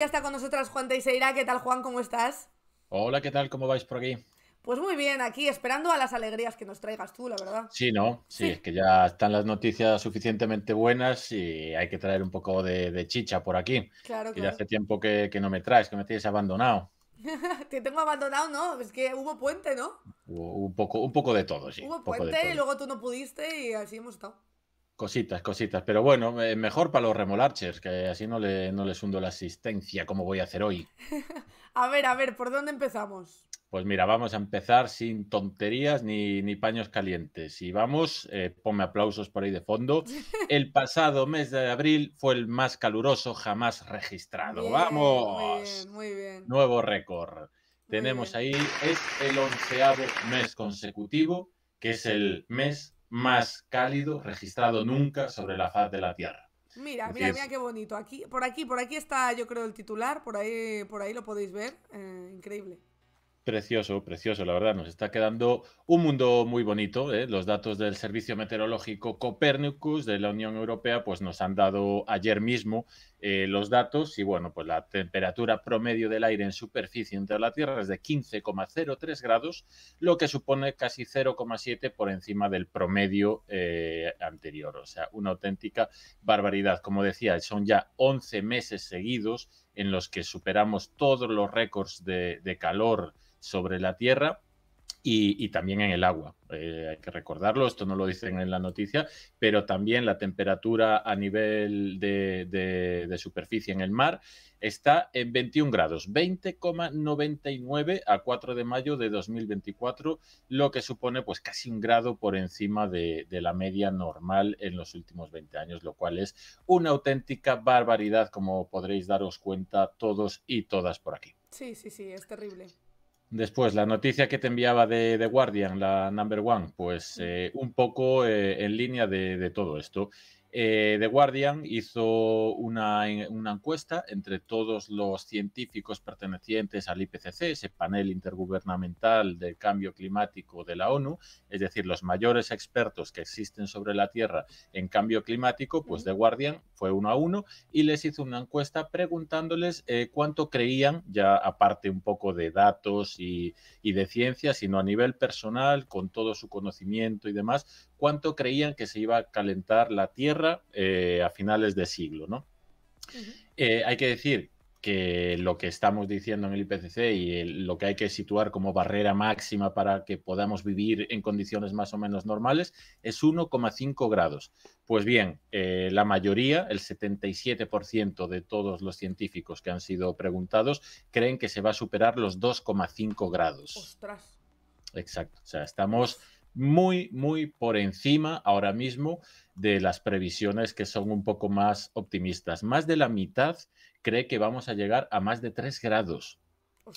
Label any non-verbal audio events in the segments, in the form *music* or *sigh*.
Ya está con nosotras Juan Teixeira. ¿Qué tal, Juan? ¿Cómo estás? Hola, ¿qué tal? ¿Cómo vais por aquí? Pues muy bien, aquí esperando a las alegrías que nos traigas tú, la verdad. Sí, no, sí, es que ya están las noticias suficientemente buenas y hay que traer un poco de, chicha por aquí. Claro, que claro. ya hace tiempo que, no me traes, que me tienes abandonado. *laughs* Te tengo abandonado, ¿no? Es que hubo puente, ¿no? un poco, un poco de todo, sí. Hubo puente, y luego tú no pudiste y así hemos estado. Cositas, cositas. Pero bueno, eh, mejor para los remolarchers, que así no, no les hundo la asistencia como voy a hacer hoy. *laughs* a ver, a ver, ¿por dónde empezamos? Pues mira, vamos a empezar sin tonterías ni, ni paños calientes. Y vamos, eh, ponme aplausos por ahí de fondo. *laughs* El pasado mes de abril fue el más caluroso jamás registrado. ¡Vamos! Muy bien, muy bien. Nuevo récord. Tenemos ahí, es el onceavo mes consecutivo, que es el mes más cálido registrado nunca sobre la faz de la Tierra. Mira, mira, mira qué bonito. Aquí, por aquí, por aquí está, yo creo, el titular, por ahí, por ahí lo podéis ver. Eh, increíble. Precioso, precioso, la verdad, nos está quedando un mundo muy bonito. ¿eh? Los datos del Servicio Meteorológico Copernicus de la Unión Europea pues, nos han dado ayer mismo eh, los datos y bueno, pues la temperatura promedio del aire en superficie entre la Tierra es de 15,03 grados, lo que supone casi 0,7 por encima del promedio eh, anterior. O sea, una auténtica barbaridad. Como decía, son ya 11 meses seguidos en los que superamos todos los récords de calor sobre la Tierra y, también en el agua. Eh, hay que recordarlo, esto no lo dicen en la noticia, pero también la temperatura a nivel de, superficie en el mar está en 21 grados, 20,99 a 4 de mayo de 2024, lo que supone pues casi un grado por encima de, de, la media normal en los últimos 20 años, lo cual es una auténtica barbaridad, como podréis daros cuenta todos y todas por aquí. Sí, sí, sí, es terrible. Después, la noticia que te enviaba de The Guardian, la number one, pues mm. eh, un poco eh, en línea de, de, todo esto. Eh, The Guardian hizo una, encuesta entre todos los científicos pertenecientes al IPCC, ese panel intergubernamental del cambio climático de la ONU, es decir, los mayores expertos que existen sobre la Tierra en cambio climático, pues The Guardian fue uno a uno y les hizo una encuesta preguntándoles eh, cuánto creían, ya aparte un poco de datos y, y de ciencia, sino a nivel personal, con todo su conocimiento y demás, cuánto creían que se iba a calentar la Tierra eh, a finales de siglo, ¿no? Eh, hay que decir que lo que estamos diciendo en el IPCC y lo que hay que situar como barrera máxima para que podamos vivir en condiciones más o menos normales es 1,5 grados. Pues bien, eh, la mayoría, el 77% de todos los científicos que han sido preguntados, creen que se va a superar los 2,5 grados. ¡Ostras! Exacto. O sea, estamos muy, muy por encima ahora mismo de las previsiones que son un poco más optimistas. Más de la mitad cree que vamos a llegar a más de 3 grados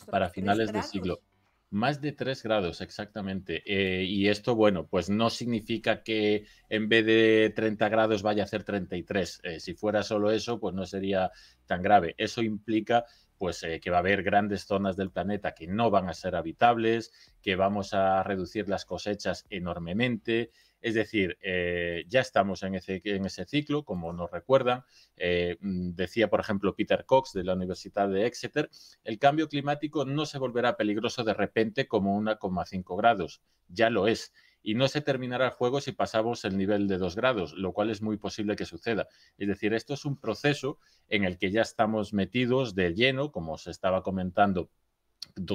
para finales de siglo. Más de 3 grados, exactamente. Eh, y esto, bueno, pues no significa que en vez de 30 grados vaya a ser 33. Eh, si fuera solo eso, pues no sería tan grave. Eso implica pues eh, que va a haber grandes zonas del planeta que no van a ser habitables, que vamos a reducir las cosechas enormemente. Es decir, eh, ya estamos en ese, en ese, ciclo, como nos recuerdan. Eh, mm, decía, por ejemplo, Peter Cox de la Universidad de Exeter, el cambio climático no se volverá peligroso de repente como 1,5 grados, ya lo es y no se terminará el juego si pasamos el nivel de 2 grados, lo cual es muy posible que suceda. Es decir, esto es un proceso en el que ya estamos metidos de lleno, como se estaba comentando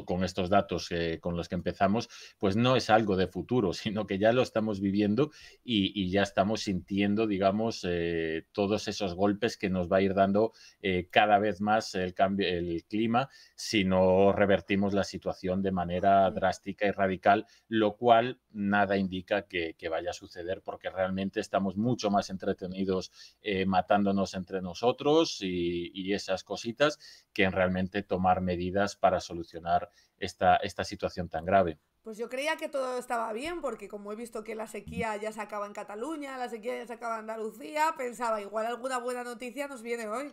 con estos datos eh, con los que empezamos, pues no es algo de futuro, *laughs* sino que ya lo estamos viviendo y, ya estamos sintiendo, digamos, eh, todos esos golpes que nos va a ir dando eh, cada vez más el, cambio, el clima si no revertimos la situación de manera drástica y radical, lo cual nada indica que, vaya a suceder porque realmente estamos mucho más entretenidos matándonos entre nosotros y esas cositas que en realmente tomar medidas para solucionar esta, esta situación tan grave. Pues yo creía que todo estaba bien, porque como he visto que la sequía ya se acaba en Cataluña, la sequía ya se acaba en Andalucía, pensaba, igual alguna buena noticia nos viene hoy.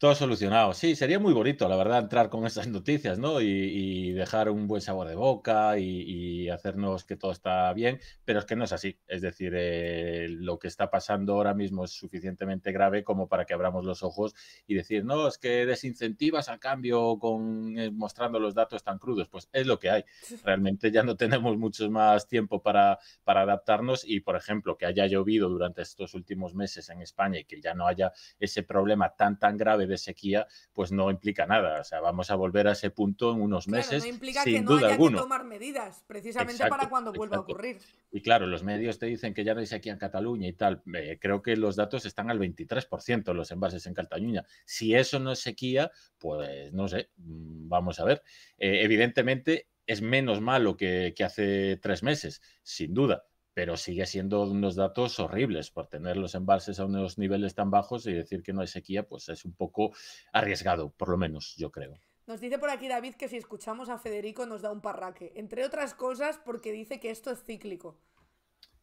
Todo solucionado. Sí, sería muy bonito, la verdad, entrar con esas noticias, ¿no? Y, dejar un buen sabor de boca y, hacernos que todo está bien, pero es que no es así. Es decir, eh, lo que está pasando ahora mismo es suficientemente grave como para que abramos los ojos y decir, no, es que desincentivas a cambio con eh, mostrando los datos tan crudos. Pues es lo que hay. Realmente ya no tenemos mucho más tiempo para, para adaptarnos y, por ejemplo, que haya llovido durante estos últimos meses en España y que ya no haya ese problema tan, tan grave de sequía, pues no implica nada. O sea, vamos a volver a ese punto en unos meses. sin duda haya alguna. tomar medidas, precisamente para cuando vuelva a ocurrir. Y claro, los medios te dicen que ya no hay sequía en Cataluña y tal. Eh, creo que los datos están al 23% los envases en Cataluña. Si eso no es sequía, pues no sé, mm, vamos a ver. Eh, evidentemente es menos malo que hace tres meses, sin duda pero sigue siendo unos datos horribles por tener los embalses a unos niveles tan bajos y decir que no hay sequía, pues es un poco arriesgado, por lo menos yo creo. Nos dice por aquí David que si escuchamos a Federico nos da un parraque, entre otras cosas porque dice que esto es cíclico.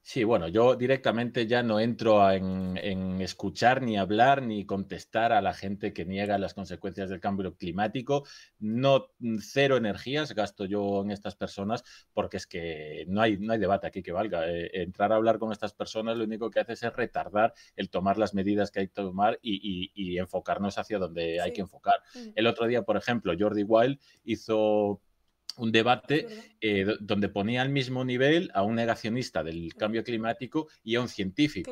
Sí, bueno, yo directamente ya no entro en, escuchar, ni hablar, ni contestar a la gente que niega las consecuencias del cambio climático. No mm, cero energías gasto yo en estas personas porque es que no hay, no hay debate aquí que valga. Eh, entrar a hablar con estas personas lo único que hace es retardar el tomar las medidas que hay que tomar y, enfocarnos hacia donde hay que enfocar. Mm. El otro día, por ejemplo, Jordi Wild hizo un debate eh, donde ponía al mismo nivel a un negacionista del cambio climático y a un científico.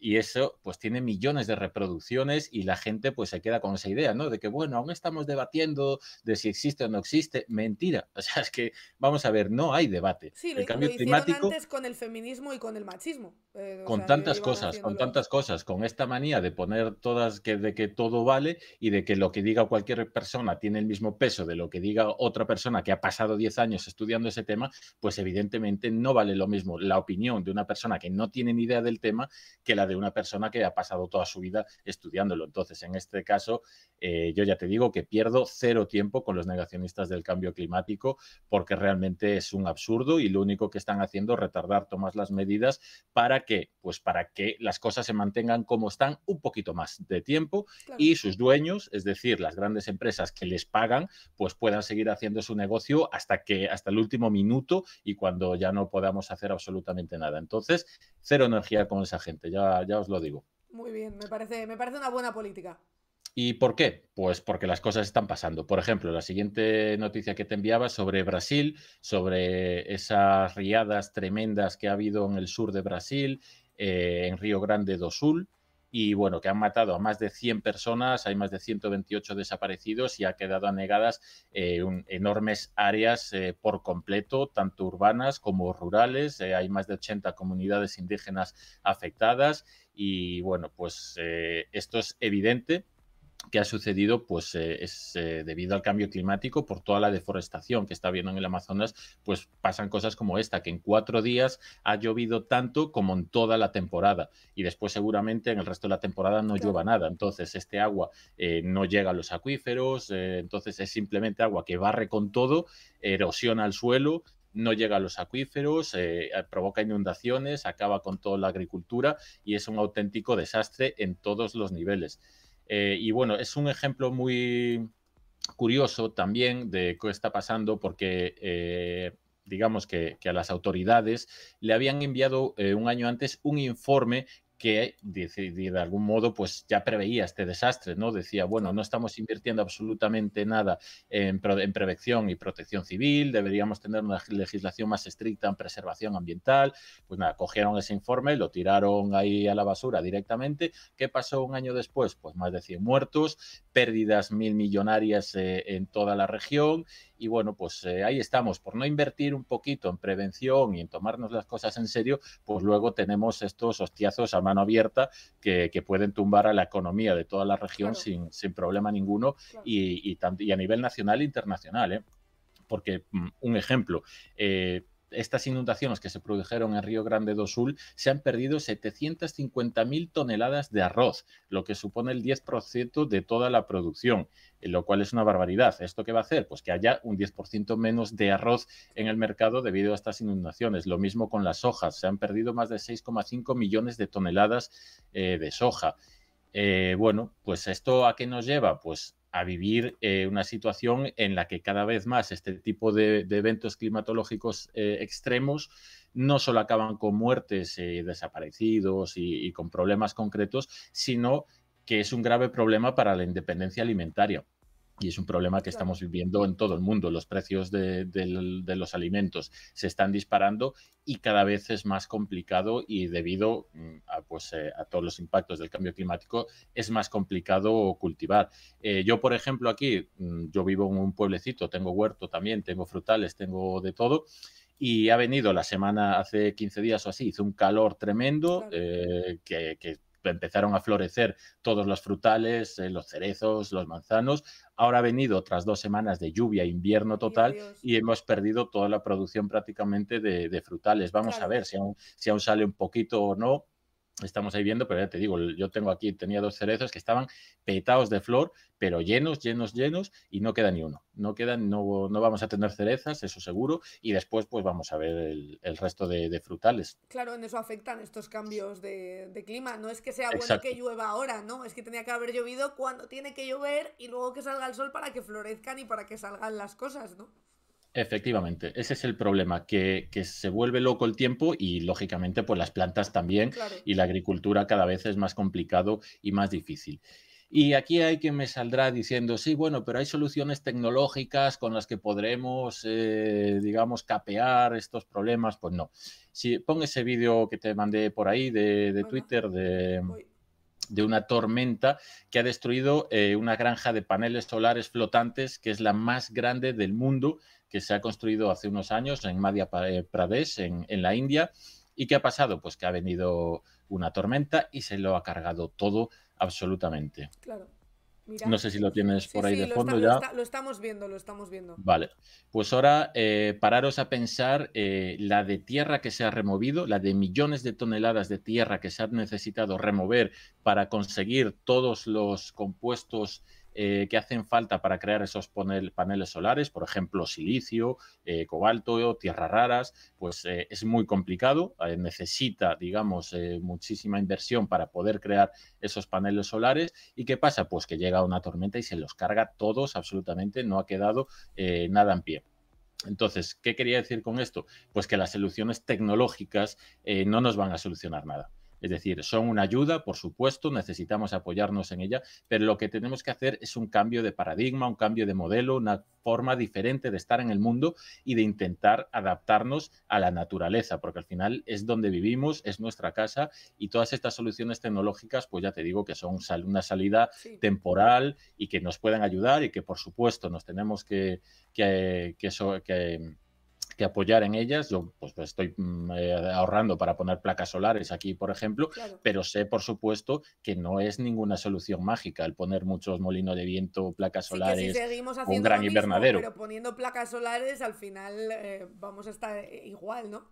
Y eso pues tiene millones de reproducciones y la gente pues se queda con esa idea, ¿no? De que bueno, aún estamos debatiendo de si existe o no existe. Mentira. *laughs* O sea, es que vamos a ver, no hay debate. Sí, el cambio climático con el feminismo y con el machismo. Eh, con tantas cosas, con tantas cosas, con esta manía de poner todas que de que todo vale y de que lo que diga cualquier persona tiene el mismo peso de lo que diga otra persona que ha pasado 10 años estudiando ese tema, pues evidentemente no vale lo mismo la opinión de una persona que no tiene ni idea del tema la de una persona que ha pasado toda su vida estudiándolo. Entonces, en este caso, eh, yo ya te digo que pierdo cero tiempo con los negacionistas del cambio climático porque realmente es un absurdo y lo único que están haciendo es retardar tomas las medidas para que, pues para que las cosas se mantengan como están un poquito más de tiempo y sus dueños, es decir, las grandes empresas que les pagan, pues puedan seguir haciendo su negocio hasta que hasta el último minuto y cuando ya no podamos hacer absolutamente nada. Entonces, cero energía con esa gente ya, os lo digo. Muy bien, me parece, me parece una buena política. ¿Y por qué? Pues porque las cosas están pasando. Por ejemplo, la siguiente noticia que te enviaba sobre Brasil, sobre esas riadas tremendas que ha habido en el sur de Brasil, eh, en Río Grande do Sul, y bueno, que han matado a más de 100 personas, hay más de 128 desaparecidos y ha quedado anegadas eh, enormes áreas eh, por completo, tanto urbanas como rurales, eh, hay más de 80 comunidades indígenas afectadas y bueno, pues esto es evidente, que ha sucedido pues eh, es eh, debido al cambio climático por toda la deforestación que está habiendo en el Amazonas pues pasan cosas como esta que en cuatro días ha llovido tanto como en toda la temporada y después seguramente en el resto de la temporada no llueva nada entonces este agua eh, no llega a los acuíferos entonces es simplemente agua que barre con todo erosiona el suelo no llega a los acuíferos, provoca inundaciones, acaba con toda la agricultura y es un auténtico desastre en todos los niveles. Eh, y bueno, es un ejemplo muy curioso también de qué está pasando porque... Eh, digamos que, a las autoridades le habían enviado eh, un año antes un informe que de, algún modo pues ya preveía este desastre, ¿no? Decía, bueno, no estamos invirtiendo absolutamente nada en, prevención y protección civil, deberíamos tener una legislación más estricta en preservación ambiental. Pues nada, cogieron ese informe, lo tiraron ahí a la basura directamente. ¿Qué pasó un año después? Pues más de 100 muertos, pérdidas mil millonarias eh, en toda la región y bueno, pues eh, ahí estamos, por no invertir un poquito en prevención y en tomarnos las cosas en serio, pues luego tenemos estos hostiazos a mano abierta que, pueden tumbar a la economía de toda la región sin, sin, problema ninguno y, tanto y, a nivel nacional e internacional. ¿eh? Porque, mm, un ejemplo, eh, estas inundaciones que se produjeron en Río Grande do Sul, se han perdido 750.000 toneladas de arroz, lo que supone el 10% de toda la producción, eh, lo cual es una barbaridad. ¿Esto qué va a hacer? Pues que haya un 10% menos de arroz en el mercado debido a estas inundaciones. Lo mismo con las hojas, se han perdido más de 6,5 millones de toneladas eh, de soja. Eh, bueno, pues esto a qué nos lleva? Pues a vivir eh, una situación en la que cada vez más este tipo de, eventos climatológicos eh, extremos no solo acaban con muertes eh, desaparecidos y con problemas concretos, sino que es un grave problema para la independencia alimentaria. Y es un problema que estamos viviendo en todo el mundo. Los precios de, los alimentos se están disparando y cada vez es más complicado y debido mm, a, pues, eh, a todos los impactos del cambio climático es más complicado cultivar. Eh, yo, por ejemplo, aquí, mm, yo vivo en un pueblecito, tengo huerto también, tengo frutales, tengo de todo y ha venido la semana hace 15 días o así, hizo un calor tremendo, eh, que, que, empezaron a florecer todos los frutales, eh, los cerezos, los manzanos. Ahora ha venido tras dos semanas de lluvia, invierno total, y hemos perdido toda la producción prácticamente de, frutales. Vamos a ver si si aún sale un poquito o no estamos ahí viendo, pero ya te digo, yo tengo aquí, tenía dos cerezas que estaban petados de flor, pero llenos, llenos, llenos, y no queda ni uno. No quedan, no, no vamos a tener cerezas, eso seguro, y después pues vamos a ver el, resto de, frutales. Claro, en eso afectan estos cambios de, clima. No es que sea bueno que llueva ahora, ¿no? Es que tenía que haber llovido cuando tiene que llover y luego que salga el sol para que florezcan y para que salgan las cosas, ¿no? Efectivamente, ese es el problema, que, se vuelve loco el tiempo y lógicamente pues las plantas también y la agricultura cada vez es más complicado y más difícil. Y aquí hay quien me saldrá diciendo, sí, bueno, pero hay soluciones tecnológicas con las que podremos, eh, digamos, capear estos problemas. Pues no. Si pon ese vídeo que te mandé por ahí de, Twitter de de una tormenta que ha destruido eh, una granja de paneles solares flotantes que es la más grande del mundo que se ha construido hace unos años en Madhya eh, Pradesh, en, en la India. ¿Y qué ha pasado? Pues que ha venido una tormenta y se lo ha cargado todo absolutamente. Claro. No sé si lo tienes por ahí de fondo ya. Lo, estamos viendo, lo estamos viendo. Vale. Pues ahora eh, pararos a pensar eh, la de tierra que se ha removido, la de millones de toneladas de tierra que se ha necesitado remover para conseguir todos los compuestos eh, que hacen falta para crear esos paneles solares, por ejemplo, silicio, eh, cobalto, tierras raras, pues eh, es muy complicado, necesita, digamos, muchísima inversión para poder crear esos paneles solares. ¿Y qué pasa? Pues que llega una tormenta y se los carga todos absolutamente, no ha quedado nada en pie. Entonces, ¿qué quería decir con esto? Pues que las soluciones tecnológicas no nos van a solucionar nada. Es decir, son una ayuda, por supuesto, necesitamos apoyarnos en ella, pero lo que tenemos que hacer es un cambio de paradigma, un cambio de modelo, una forma diferente de estar en el mundo y de intentar adaptarnos a la naturaleza, porque al final es donde vivimos, es nuestra casa y todas estas soluciones tecnológicas, pues ya te digo que son una salida temporal y que nos pueden ayudar y que por supuesto nos tenemos que, que, que que apoyar en ellas. Yo pues, pues estoy mm, eh, ahorrando para poner placas solares aquí, por ejemplo, pero sé, por supuesto, que no es ninguna solución mágica el poner muchos molinos de viento, placas solares, un gran invernadero. Pero poniendo placas solares, al final eh, vamos a estar eh, igual, ¿no?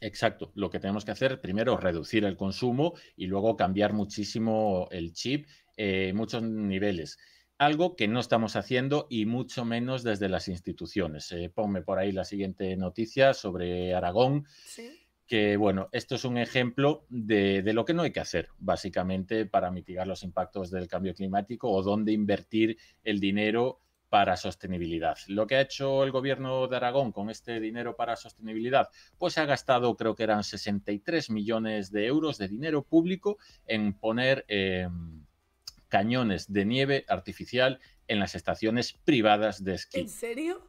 Exacto. Lo que tenemos que hacer primero reducir el consumo y luego cambiar muchísimo el chip muchos niveles algo que no estamos haciendo y mucho menos desde las instituciones. Eh, ponme por ahí la siguiente noticia sobre Aragón. Que bueno, esto es un ejemplo de, lo que no hay que hacer, básicamente, para mitigar los impactos del cambio climático o dónde invertir el dinero para sostenibilidad. Lo que ha hecho el gobierno de Aragón con este dinero para sostenibilidad, pues ha gastado, creo que eran 63 millones de euros de dinero público en poner. Em, cañones de nieve artificial en las estaciones privadas de esquí. ¿En serio?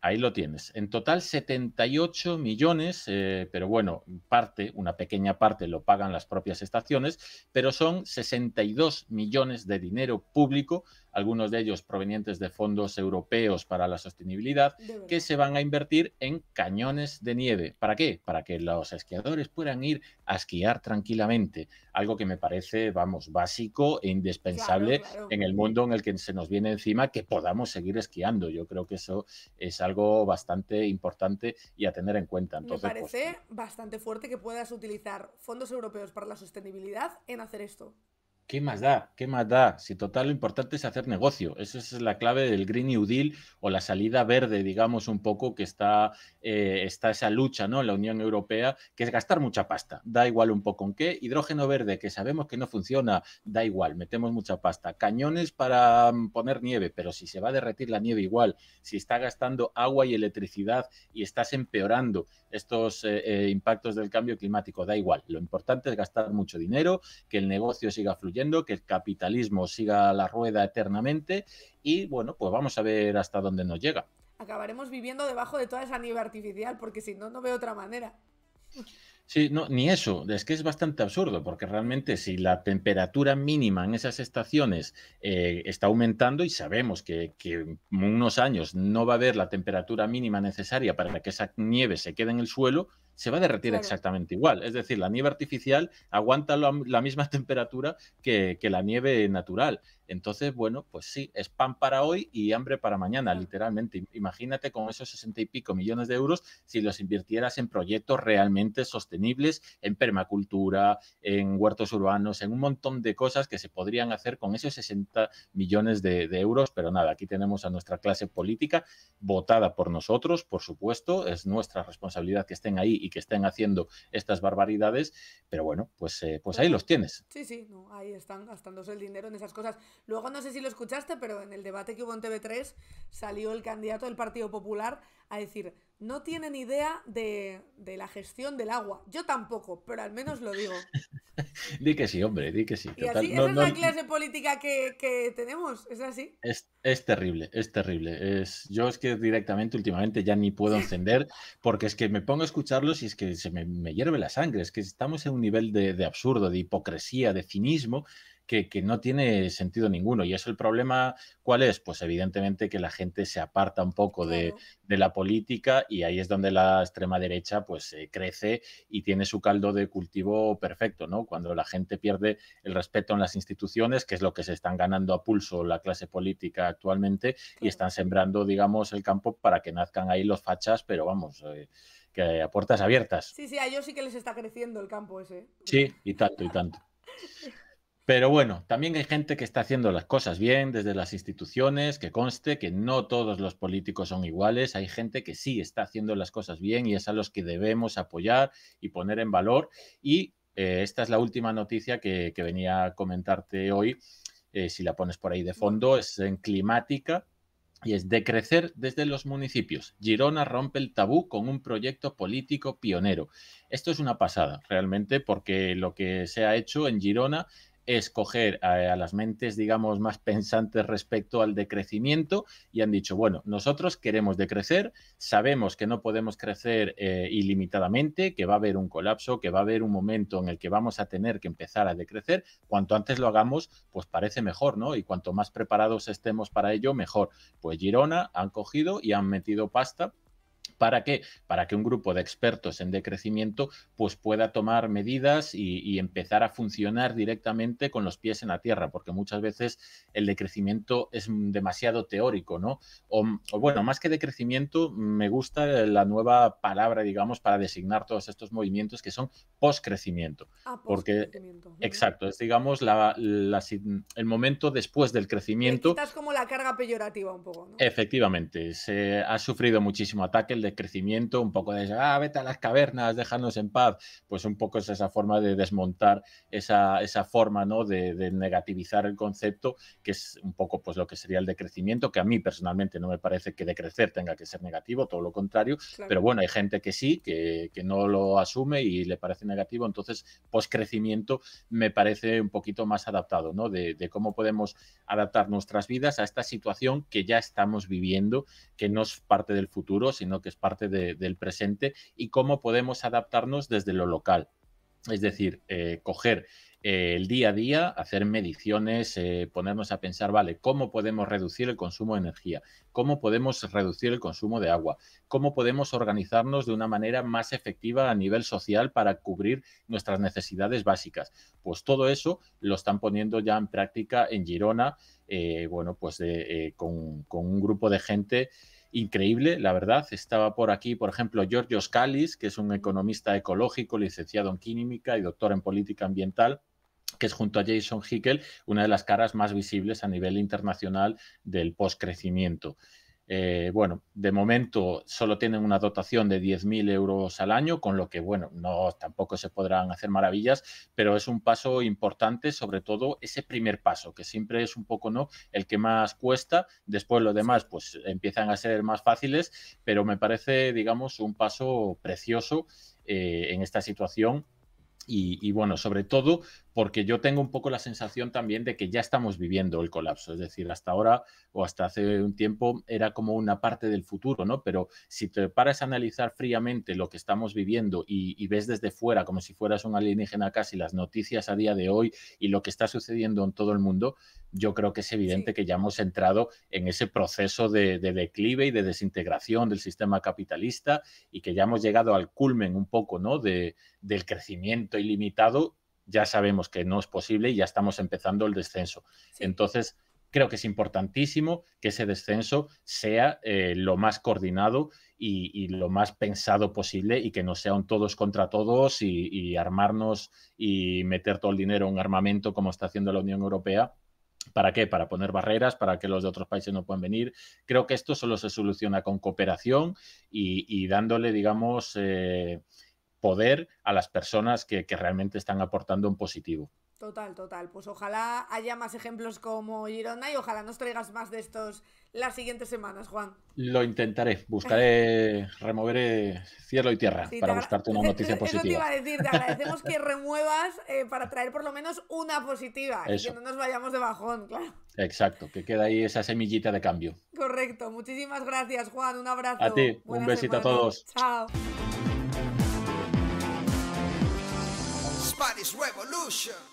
Ahí lo tienes. En total 78 millones, eh, pero bueno, parte, una pequeña parte lo pagan las propias estaciones, pero son 62 millones de dinero público algunos de ellos provenientes de fondos europeos para la sostenibilidad, que se van a invertir en cañones de nieve. ¿Para qué? Para que los esquiadores puedan ir a esquiar tranquilamente, algo que me parece, vamos, básico e indispensable en el mundo en el que se nos viene encima que podamos seguir esquiando. Yo creo que eso es algo bastante importante y a tener en cuenta. me pues, parece bastante fuerte que puedas utilizar fondos europeos para la sostenibilidad en hacer esto. ¿Qué más da? ¿Qué más da? Si total lo importante es hacer negocio. Esa es la clave del Green New Deal o la salida verde, digamos un poco, que está, eh, está esa lucha ¿no? en la Unión Europea, que es gastar mucha pasta. Da igual un poco en qué. Hidrógeno verde, que sabemos que no funciona, da igual, metemos mucha pasta. Cañones para mm, poner nieve, pero si se va a derretir la nieve igual, si está gastando agua y electricidad y estás empeorando estos eh, eh, impactos del cambio climático, da igual. Lo importante es gastar mucho dinero, que el negocio siga fluyendo que el capitalismo siga la rueda eternamente y bueno, pues vamos a ver hasta dónde nos llega. Acabaremos viviendo debajo de toda esa nieve artificial porque si no, no veo otra manera. Sí, no, ni eso. Es que es bastante absurdo, porque realmente si la temperatura mínima en esas estaciones eh, está aumentando y sabemos que, que, en unos años no va a haber la temperatura mínima necesaria para que esa nieve se quede en el suelo, se va a derretir exactamente igual. Es decir, la nieve artificial aguanta la, misma *laughs* temperatura que, la nieve natural. Entonces, bueno, pues sí, es pan para hoy y hambre para mañana, literalmente. Imagínate con esos sesenta y pico millones de euros si los invirtieras en proyectos realmente sostenibles, en permacultura, en huertos urbanos, en un montón de cosas que se podrían hacer con esos 60 millones de euros. Pero nada, aquí tenemos a nuestra clase política votada por nosotros, por supuesto, es nuestra responsabilidad que estén ahí y que estén haciendo estas barbaridades, pero bueno, pues, eh, pues ahí los tienes. Sí, sí, no, ahí están gastándose el dinero en esas cosas. Luego no sé si lo escuchaste, pero en el debate que hubo en TV3 salió el candidato del Partido Popular a decir, no tienen idea de, de la gestión del agua. Yo tampoco, pero al menos lo digo. *laughs* di que sí, hombre, di que sí. es la clase política que, tenemos? ¿Es así? Es, terrible, es terrible. Es, yo es que directamente últimamente ya ni puedo encender porque es que me pongo a escucharlos y es que se me, hierve la sangre. Es que estamos en un nivel de, de absurdo, de hipocresía, de cinismo que, no tiene sentido ninguno. Y es el problema, ¿cuál es? Pues evidentemente que la gente se aparta un poco de, la política y ahí es donde la extrema derecha pues eh, crece y tiene su caldo de cultivo perfecto, ¿no? Cuando la gente pierde el respeto en las instituciones, que es lo que se están ganando a pulso la clase política actualmente, y están sembrando, digamos, el campo para que nazcan ahí los fachas, pero vamos... Eh, que a puertas abiertas. Sí, sí, a ellos sí que les está creciendo el campo ese. ¿eh? Sí, y tanto, y tanto. *laughs* Pero bueno, también hay gente que está haciendo las cosas bien desde las instituciones, que conste que no todos los políticos son iguales, hay gente que sí está haciendo las cosas bien y es a los que debemos apoyar y poner en valor. Y eh, esta es la última noticia que, venía a comentarte hoy, eh, si la pones por ahí de fondo, es en climática, y es de crecer desde los municipios. Girona rompe el tabú con un proyecto político pionero. Esto es una pasada, realmente, porque lo que se ha hecho en Girona escoger a, las mentes, digamos, más pensantes respecto al decrecimiento y han dicho, bueno, nosotros queremos decrecer, sabemos que no podemos crecer eh, ilimitadamente, que va a haber un colapso, que va a haber un momento en el que vamos a tener que empezar a decrecer. Cuanto antes lo hagamos, pues parece mejor, ¿no? Y cuanto más preparados estemos para ello, mejor. Pues Girona han cogido y han metido pasta ¿Para qué? Para que un grupo de expertos en decrecimiento pues pueda tomar medidas y, empezar a funcionar directamente con los pies en la tierra, porque muchas veces el decrecimiento es demasiado teórico, ¿no? O, bueno, más que decrecimiento, me gusta la nueva palabra, digamos, para designar todos estos movimientos que son post Ah, porque, exacto, es digamos el momento después del crecimiento. como la carga peyorativa un poco, Efectivamente, se ha sufrido muchísimo ataque de crecimiento un poco de ah, vete a las cavernas, déjanos en paz, pues un poco es esa forma de desmontar esa, forma ¿no? de, negativizar el concepto, que es un poco pues lo que sería el decrecimiento, que a mí personalmente no me parece que decrecer tenga que ser negativo, todo lo contrario, pero bueno, hay gente que sí, que, no lo asume y le parece negativo, entonces poscrecimiento me parece un poquito más adaptado, ¿no? de cómo podemos adaptar nuestras vidas a esta situación que ya estamos viviendo, que no es parte del futuro, sino que parte del presente, y cómo podemos adaptarnos desde lo local. Es decir, eh, coger eh, el día a día, hacer mediciones, eh, ponernos a pensar, vale, ¿cómo podemos reducir el consumo de energía? ¿Cómo podemos reducir el consumo de agua? ¿Cómo podemos organizarnos de una manera más efectiva a nivel social para cubrir nuestras necesidades básicas? Pues todo eso lo están poniendo ya en práctica en Girona, bueno, pues con un grupo de gente increíble, la verdad. Estaba por aquí, por ejemplo, Giorgio Kalis, que es un economista ecológico, licenciado en química y doctor en política ambiental que es junto a Jason Hickel una de las caras más visibles a nivel internacional del post crecimiento eh, bueno, de momento solo tienen una dotación de 10.000 euros al año, con lo que, bueno, no tampoco se podrán hacer maravillas, pero es un paso importante, sobre todo ese primer paso, que siempre es un poco, ¿no? El que más cuesta, después los demás, pues empiezan a ser más fáciles, pero me parece, digamos, un paso precioso eh, en esta situación y, bueno, sobre todo porque yo tengo un poco la sensación también de que ya estamos viviendo el colapso. Es decir, hasta ahora o hasta hace un tiempo era como una parte del futuro, ¿no? Pero si te paras a analizar fríamente lo que estamos viviendo y, ves desde fuera, como si fueras un alienígena casi, las noticias a día de hoy y lo que está sucediendo en todo el mundo, yo creo que es evidente que ya hemos entrado en ese proceso de, declive y de desintegración del sistema capitalista y que ya hemos llegado al culmen un poco, ¿no? del crecimiento ilimitado ya sabemos que no es posible y ya estamos empezando el descenso. Entonces, creo que es importantísimo que ese descenso sea eh, lo más coordinado y, lo más pensado posible y que no sea un todos contra todos y, armarnos y meter todo el dinero en un armamento como está haciendo la Unión Europea, ¿Para qué? Para poner barreras, para que los de otros países no puedan venir. Creo que esto solo se soluciona con cooperación y, dándole, digamos, eh, poder a las personas que, realmente están aportando un positivo. Total, total. Pues ojalá haya más ejemplos como Girona y ojalá nos traigas más de estos las siguientes semanas, Juan. Lo intentaré. Buscaré, *laughs* removeré cielo y tierra para buscarte una *laughs* noticia positiva. Eso te iba a decir, te agradecemos que *laughs* remuevas eh, para traer por lo menos una positiva y que no nos vayamos de bajón, claro. Exacto, que queda ahí esa semillita de cambio. Correcto. Muchísimas gracias, Juan. Un abrazo. A ti. un besito a todos. Chao. It's revolution.